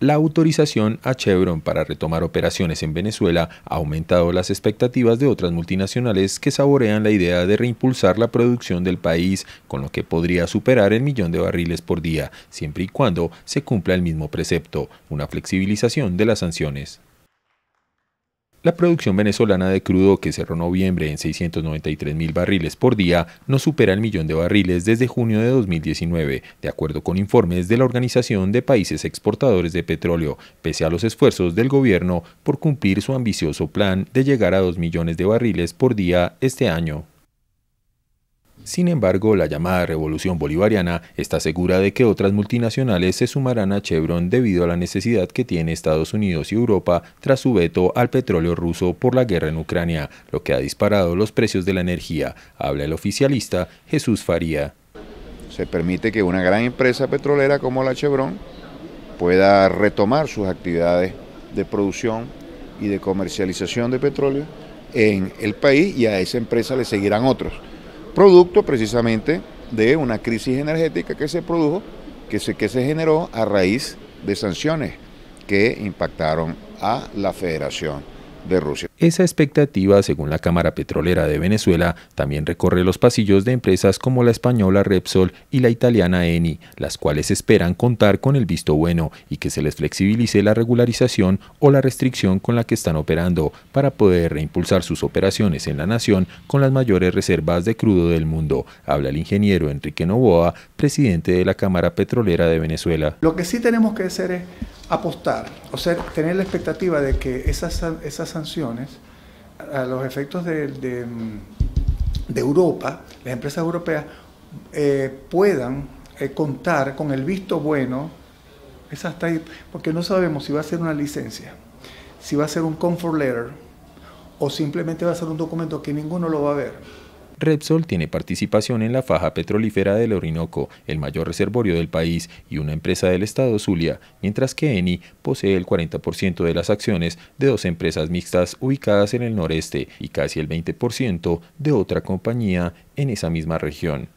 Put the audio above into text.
La autorización a Chevron para retomar operaciones en Venezuela ha aumentado las expectativas de otras multinacionales que saborean la idea de reimpulsar la producción del país, con lo que podría superar el millón de barriles por día, siempre y cuando se cumpla el mismo precepto, una flexibilización de las sanciones. La producción venezolana de crudo, que cerró noviembre en 693 mil barriles por día, no supera el millón de barriles desde junio de 2019, de acuerdo con informes de la Organización de Países Exportadores de Petróleo, pese a los esfuerzos del gobierno por cumplir su ambicioso plan de llegar a 2 millones de barriles por día este año. Sin embargo, la llamada revolución bolivariana está segura de que otras multinacionales se sumarán a Chevron debido a la necesidad que tiene Estados Unidos y Europa tras su veto al petróleo ruso por la guerra en Ucrania, lo que ha disparado los precios de la energía, habla el oficialista Jesús Faría. Se permite que una gran empresa petrolera como la Chevron pueda retomar sus actividades de producción y de comercialización de petróleo en el país y a esa empresa le seguirán otros producto precisamente de una crisis energética que se produjo, que se, que se generó a raíz de sanciones que impactaron a la federación de Rusia. Esa expectativa, según la Cámara Petrolera de Venezuela, también recorre los pasillos de empresas como la española Repsol y la italiana Eni, las cuales esperan contar con el visto bueno y que se les flexibilice la regularización o la restricción con la que están operando para poder reimpulsar sus operaciones en la nación con las mayores reservas de crudo del mundo, habla el ingeniero Enrique Novoa, presidente de la Cámara Petrolera de Venezuela. Lo que sí tenemos que hacer es apostar, o sea, tener la expectativa de que esas, esas sanciones, a los efectos de, Europa, las empresas europeas, eh, puedan eh, contar con el visto bueno, porque no sabemos si va a ser una licencia, si va a ser un comfort letter, o simplemente va a ser un documento que ninguno lo va a ver. Repsol tiene participación en la faja petrolífera del Orinoco, el mayor reservorio del país, y una empresa del estado Zulia, mientras que Eni posee el 40% de las acciones de dos empresas mixtas ubicadas en el noreste y casi el 20% de otra compañía en esa misma región.